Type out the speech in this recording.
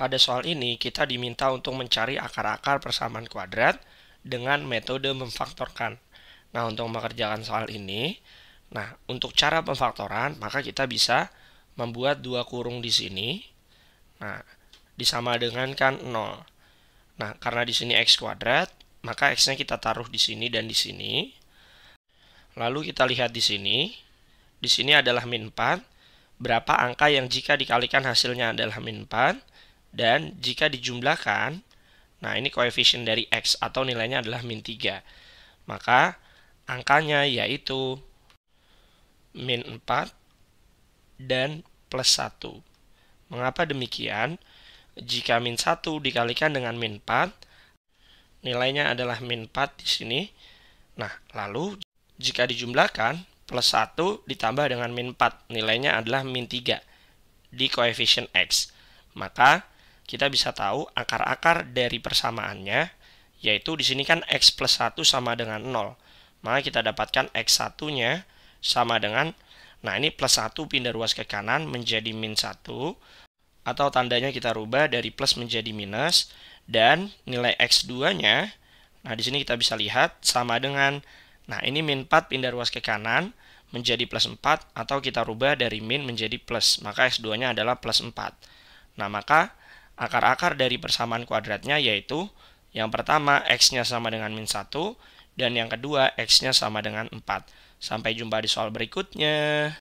Pada soal ini, kita diminta untuk mencari akar-akar persamaan kuadrat dengan metode memfaktorkan. Nah, untuk mengerjakan soal ini, nah, untuk cara pemfaktoran, maka kita bisa membuat dua kurung di sini. Nah, disama dengan kan 0. Nah, karena di sini x kuadrat, maka x-nya kita taruh di sini dan di sini. Lalu kita lihat di sini. Di sini adalah min 4. Berapa angka yang jika dikalikan hasilnya adalah min 4? Dan jika dijumlahkan, nah ini koefisien dari X atau nilainya adalah min 3. Maka angkanya yaitu min 4 dan plus 1. Mengapa demikian? Jika min 1 dikalikan dengan min 4, nilainya adalah min 4 di sini. Nah, lalu jika dijumlahkan, plus 1 ditambah dengan min 4, nilainya adalah min 3 di koefisien X. Maka kita bisa tahu akar-akar dari persamaannya, yaitu di sini kan X plus 1 sama dengan 0. Maka kita dapatkan x satunya sama dengan, nah ini plus 1 pindah ruas ke kanan menjadi min 1, atau tandanya kita rubah dari plus menjadi minus, dan nilai X2-nya, nah di sini kita bisa lihat sama dengan, nah ini min 4 pindah ruas ke kanan, menjadi plus 4 atau kita rubah dari min menjadi plus maka x2 nya adalah plus 4 nah maka akar-akar dari persamaan kuadratnya yaitu yang pertama x-nya sama dengan min 1 dan yang kedua x-nya sama dengan 4. Sampai jumpa di soal berikutnya.